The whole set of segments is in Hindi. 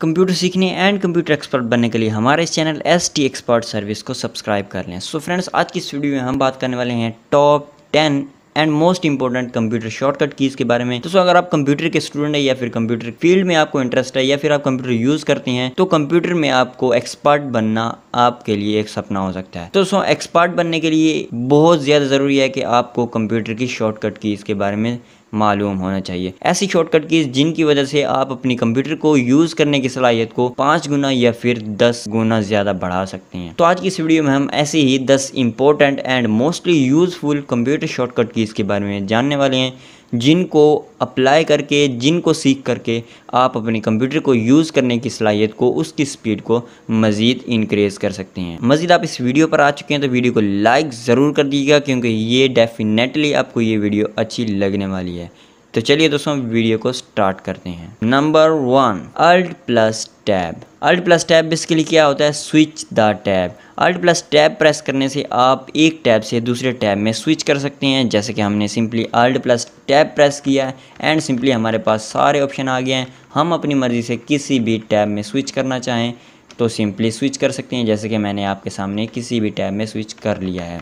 कंप्यूटर सीखने एंड कंप्यूटर एक्सपर्ट बनने के लिए हमारे इस channel S T expert service को सब्सक्राइब कर लें सो so फ्रेंड्स आज की इस वीडियो में हम बात करने वाले हैं top ten and most important computer shortcut keys के बारे में दोस्तों अगर आप कंप्यूटर के स्टूडेंट है या फिर कंप्यूटर फील्ड में आपको इंटरेस्ट है या फिर आप कंप्यूटर यूज करते हैं तो कंप्यूटर में आपको एक्सपर्ट बनना आपके लिए एक सपना हो सकता है तो सो एक्सपर्ट बनने के लिए बहुत ज़्यादा ज़रूरी है कि आपको कंप्यूटर की शॉर्टकट की इसके बारे में मालूम होना चाहिए ऐसी शॉर्टकट की जिनकी वजह से आप अपनी कंप्यूटर को यूज करने की सलाहियत को पाँच गुना या फिर दस गुना ज्यादा बढ़ा सकते हैं तो आज की इस वीडियो में हम ऐसी ही दस important and mostly useful computer shortcut की इसके बारे में जानने वाले हैं जिनको अप्लाई करके जिनको सीख करके आप अपने कंप्यूटर को यूज़ करने की सलाहियत को उसकी स्पीड को मज़ीद इंक्रेज़ कर सकते हैं मज़ीद आप इस वीडियो पर आ चुके हैं तो वीडियो को लाइक ज़रूर कर दीजिएगा क्योंकि ये डेफिनेटली आपको ये वीडियो अच्छी लगने वाली है तो चलिए दोस्तों वीडियो को स्टार्ट करते हैं number one alt plus tab alt plus tab इसके लिए क्या होता है switch the tab alt plus tab press करने से आप एक टैब से दूसरे टैब में स्विच कर सकते हैं जैसे कि हमने simply alt plus tab press किया है एंड सिंपली हमारे पास सारे ऑप्शन आ गए हैं हम अपनी मर्ज़ी से किसी भी टैब में स्विच करना चाहें तो सिंपली स्विच कर सकते हैं जैसे कि मैंने आपके सामने किसी भी टैब में स्विच कर लिया है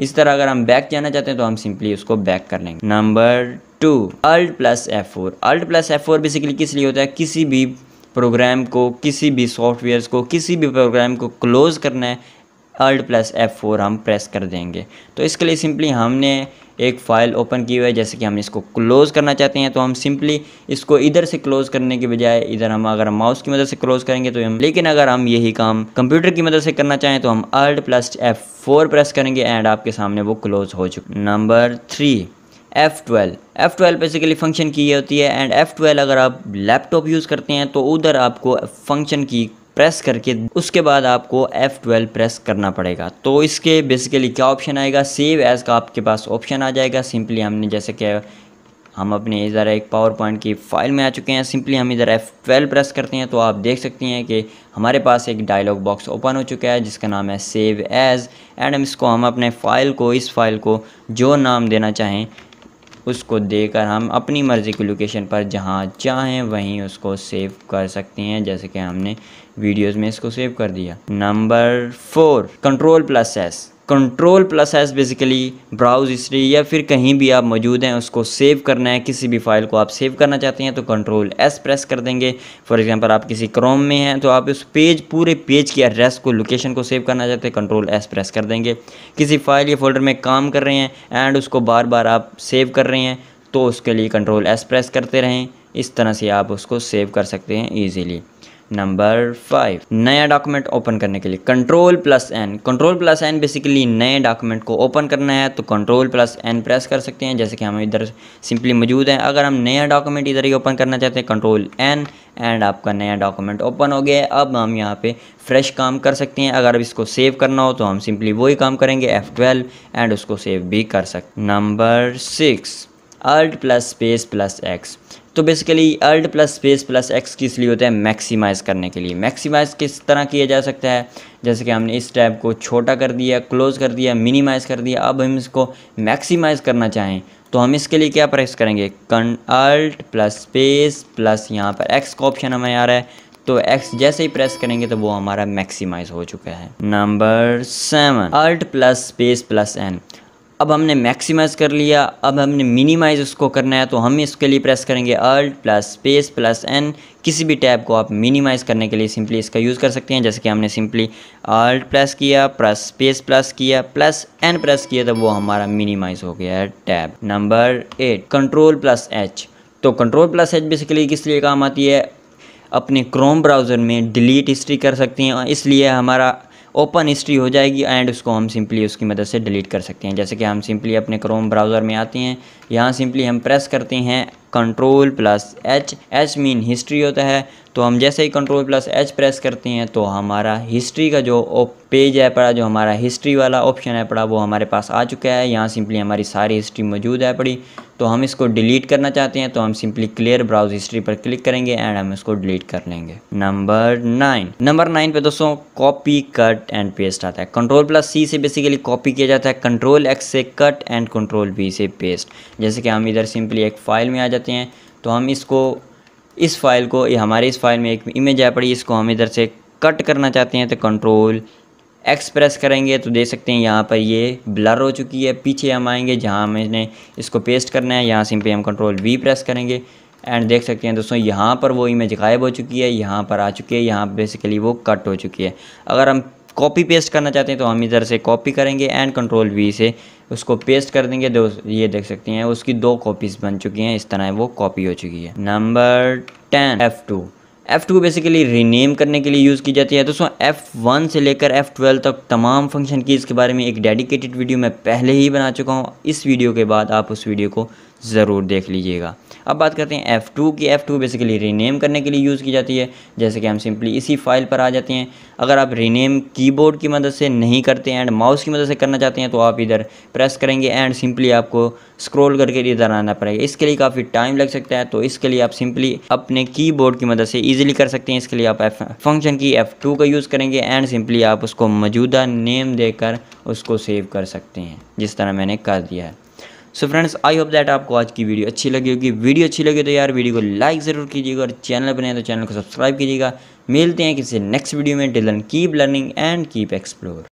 इस तरह अगर हम बैक जाना चाहते हैं तो हम सिंपली उसको बैक कर लेंगे number two alt plus f four alt plus f four basically किस लिए होता है किसी भी प्रोग्राम को किसी भी सॉफ्टवेयर को किसी भी प्रोग्राम को क्लोज़ करना है अल्ट प्लस एफ फोर हम प्रेस कर देंगे तो इसके लिए सिंपली हमने एक फ़ाइल ओपन की हुई है जैसे कि हम इसको क्लोज़ करना चाहते हैं तो हम सिंपली इसको इधर से क्लोज़ करने के बजाय इधर हम अगर माउस की मदद से क्लोज़ करेंगे तो हम लेकिन अगर हम यही काम कंप्यूटर की मदद से करना चाहें तो हम alt plus f four press करेंगे एंड आपके सामने वो क्लोज़ हो चुके number three f twelve f twelve basically function की ये होती है एंड एफ़ ट्वेल्व अगर आप लैपटॉप यूज़ करते हैं तो उधर आपको फंक्शन की प्रेस करके उसके बाद आपको F12 प्रेस करना पड़ेगा तो इसके बेसिकली क्या ऑप्शन आएगा सेव एज़ का आपके पास ऑप्शन आ जाएगा सिंपली हमने जैसे कि हम अपने इधर एक पावर पॉइंट की फाइल में आ चुके हैं सिंपली हम इधर F12 प्रेस करते हैं तो आप देख सकते हैं कि हमारे पास एक डायलॉग बॉक्स ओपन हो चुका है जिसका नाम है सेव एज़ एंड हम इसको हम अपने फ़ाइल को इस फाइल को जो नाम देना चाहें उसको देकर हम अपनी मर्ज़ी की लोकेशन पर जहाँ चाहें वहीं उसको सेव कर सकते हैं जैसे कि हमने वीडियोस में इसको सेव कर दिया number four control plus s control plus s basically browse history या फिर कहीं भी आप मौजूद हैं उसको सेव करना है किसी भी फाइल को आप सेव करना चाहते हैं तो कंट्रोल एस प्रेस कर देंगे फॉर एग्जांपल आप किसी क्रोम में हैं तो आप उस पेज पूरे पेज की एड्रेस को लोकेशन को सेव करना चाहते हैं कंट्रोल एस प्रेस कर देंगे किसी फाइल या फोल्डर में काम कर रहे हैं एंड उसको बार बार आप सेव कर रहे हैं तो उसके लिए कंट्रोल एस प्रेस करते रहें इस तरह से आप उसको सेव कर सकते हैं ईजीली नंबर फाइव नया डॉक्यूमेंट ओपन करने के लिए control plus n control plus n basically नए डॉक्यूमेंट को ओपन करना है तो कंट्रोल प्लस एन प्रेस कर सकते हैं जैसे कि हम इधर सिंपली मौजूद हैं अगर हम नया डॉक्यूमेंट इधर ही ओपन करना चाहते हैं कंट्रोल एन एंड आपका नया डॉक्यूमेंट ओपन हो गया अब हम यहाँ पे फ्रेश काम कर सकते हैं अगर अब इसको सेव करना हो तो हम सिंपली वही काम करेंगे एफ ट्वेल्व एंड उसको सेव भी कर सकते number six alt plus space plus x तो basically alt plus space plus x किस लिए होता है मैक्सिमाइज़ करने के लिए मैक्सिमाइज़ किस तरह किया जा सकता है जैसे कि हमने इस टैब को छोटा कर दिया क्लोज़ कर दिया मिनिमाइज़ कर दिया अब हम इसको मैक्सिमाइज़ करना चाहें तो हम इसके लिए क्या प्रेस करेंगे कन अल्ट प्लस स्पेस प्लस यहाँ पर एक्स का ऑप्शन हमें आ रहा है तो एक्स जैसे ही प्रेस करेंगे तो वो हमारा मैक्सिमाइज हो चुका है number seven alt plus space plus n अब हमने मैक्सिमाइज़ कर लिया अब हमने मिनिमाइज़ उसको करना है तो हम इसके लिए प्रेस करेंगे alt plus space plus n किसी भी टैब को आप मिनिमाइज़ करने के लिए सिंपली इसका यूज़ कर सकते हैं जैसे कि हमने सिंपली अल्ट प्लस किया प्लस स्पेस प्लस किया प्लस एन प्रेस किया तो वो हमारा मिनिमाइज़ हो गया है tab number eight control plus h तो कंट्रोल प्लस एच बेसिकली किस लिए काम आती है अपने क्रोम ब्राउज़र में डिलीट हिस्ट्री कर सकते हैं इसलिए हमारा ओपन हिस्ट्री हो जाएगी एंड उसको हम सिंपली उसकी मदद से डिलीट कर सकते हैं जैसे कि हम सिंपली अपने क्रोम ब्राउज़र में आते हैं यहाँ सिंपली हम प्रेस करते हैं control plus h h mean history होता है तो हम जैसे ही कंट्रोल प्लस एच प्रेस करते हैं तो हमारा हिस्ट्री का जो पेज है पड़ा जो हमारा हिस्ट्री वाला ऑप्शन है पड़ा वो हमारे पास आ चुका है यहाँ सिंपली हमारी सारी हिस्ट्री मौजूद है पड़ी तो हम इसको डिलीट करना चाहते हैं तो हम सिंपली क्लियर ब्राउज हिस्ट्री पर क्लिक करेंगे एंड हम इसको डिलीट कर लेंगे नंबर नाइन नंबर नाइन पे दोस्तों कॉपी कट एंड पेस्ट आता है कंट्रोल प्लस सी से बेसिकली कॉपी किया जाता है कंट्रोल एक्स से कट एंड कंट्रोल बी से पेस्ट जैसे कि हम इधर सिंपली एक फाइल में आ जाते हैं तो हम इसको इस फाइल को ये हमारे इस फाइल में एक इमेज आ पड़ी इसको हम इधर से कट करना चाहते हैं तो कंट्रोल एक्स प्रेस करेंगे तो देख सकते हैं यहाँ पर ये ब्लर हो चुकी है पीछे हम आएंगे जहाँ हमने इसको पेस्ट करना है यहाँ सिंपली हम कंट्रोल वी प्रेस करेंगे एंड देख सकते हैं दोस्तों यहाँ पर वो इमेज गायब हो चुकी है यहाँ पर आ चुकी है यहाँ बेसिकली वो कट हो चुकी है अगर हम कॉपी पेस्ट करना चाहते हैं तो हम इधर से कॉपी करेंगे एंड कंट्रोल वी से उसको पेस्ट कर देंगे दो ये देख सकते हैं उसकी दो कॉपीज़ बन चुकी हैं इस तरह वो कॉपी हो चुकी है number ten f two f two basically rename करने के लिए यूज़ की जाती है दोस्तों एफ़ वन से लेकर एफ़ ट्वेल्व तक तमाम फंक्शन की इसके बारे में एक डेडिकेटेड वीडियो मैं पहले ही बना चुका हूँ इस वीडियो के बाद आप उस वीडियो को ज़रूर देख लीजिएगा अब बात करते हैं F2 की F2 बेसिकली रीनेम करने के लिए यूज़ की जाती है जैसे कि हम सिंपली इसी फाइल पर आ जाते हैं अगर आप रीनेम कीबोर्ड की मदद से नहीं करते एंड माउस की मदद से करना चाहते हैं तो आप इधर प्रेस करेंगे एंड सिंपली आपको स्क्रॉल करके इधर आना पड़ेगा इसके लिए काफ़ी टाइम लग सकता है तो इसके लिए आप सिंपली अपने की की मदद से ईजिली कर सकते हैं इसके लिए आप फंक्शन की एफ का यूज़ करेंगे एंड सिंपली आप उसको मौजूदा नेम देकर उसको सेव कर सकते हैं जिस तरह मैंने कर दिया है so friends I hope that आपको आज की वीडियो अच्छी लगी होगी वीडियो अच्छी लगी तो यार वीडियो को लाइक ज़रूर कीजिएगा और चैनल बनाए तो चैनल को सब्सक्राइब कीजिएगा मिलते हैं किसी नेक्स्ट वीडियो में till then keep learning and keep explore